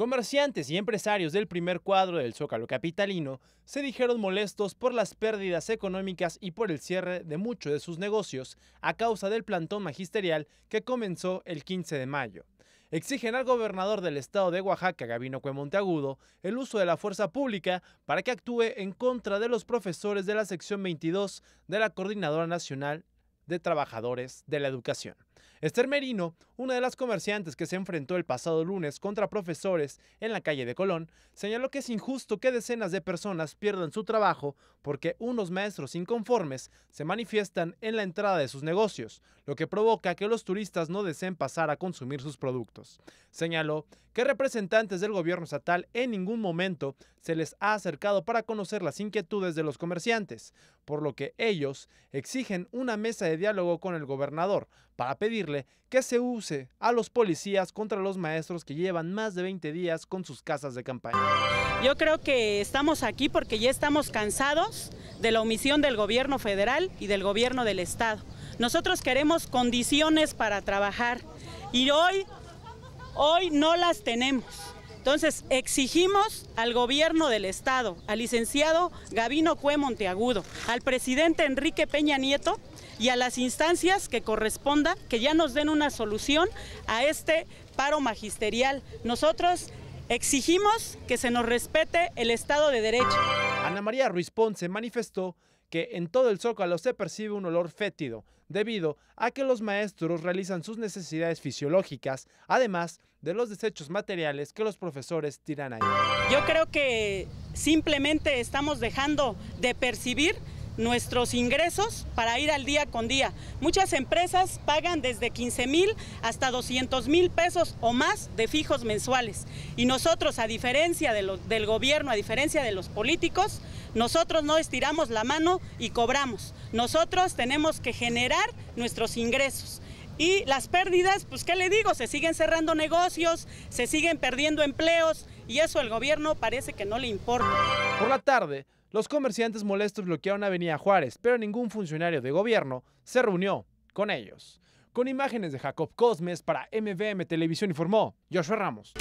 Comerciantes y empresarios del primer cuadro del Zócalo Capitalino se dijeron molestos por las pérdidas económicas y por el cierre de muchos de sus negocios a causa del plantón magisterial que comenzó el 15 de mayo. Exigen al gobernador del estado de Oaxaca, Gabino Cuemonteagudo, el uso de la fuerza pública para que actúe en contra de los profesores de la sección 22 de la Coordinadora Nacional de Trabajadores de la Educación. Esther Merino, una de las comerciantes que se enfrentó el pasado lunes contra profesores en la calle de Colón, señaló que es injusto que decenas de personas pierdan su trabajo porque unos maestros inconformes se manifiestan en la entrada de sus negocios, lo que provoca que los turistas no deseen pasar a consumir sus productos. Señaló que representantes del gobierno estatal en ningún momento se les ha acercado para conocer las inquietudes de los comerciantes, por lo que ellos exigen una mesa de diálogo con el gobernador para pedirle que se use a los policías contra los maestros que llevan más de 20 días con sus casas de campaña. Yo creo que estamos aquí porque ya estamos cansados de la omisión del gobierno federal y del gobierno del estado. Nosotros queremos condiciones para trabajar y hoy, hoy no las tenemos. Entonces, exigimos al gobierno del Estado, al licenciado Gabino Cue Monteagudo, al presidente Enrique Peña Nieto, y a las instancias que corresponda que ya nos den una solución a este paro magisterial. Nosotros exigimos que se nos respete el Estado de Derecho. Ana María Ruiz Ponce manifestó que en todo el zócalo se percibe un olor fétido, debido a que los maestros realizan sus necesidades fisiológicas, además de los desechos materiales que los profesores tiran ahí. Yo creo que simplemente estamos dejando de percibir nuestros ingresos para ir al día con día. Muchas empresas pagan desde 15 mil hasta 200 mil pesos o más de fijos mensuales. Y nosotros, a diferencia del gobierno, a diferencia de los políticos, nosotros no estiramos la mano y cobramos. Nosotros tenemos que generar nuestros ingresos. Y las pérdidas, pues qué le digo, se siguen cerrando negocios, se siguen perdiendo empleos y eso el gobierno parece que no le importa. Por la tarde, los comerciantes molestos bloquearon Avenida Juárez, pero ningún funcionario de gobierno se reunió con ellos. Con imágenes de Jacob Cosmes para MVM Televisión informó Joshua Ramos.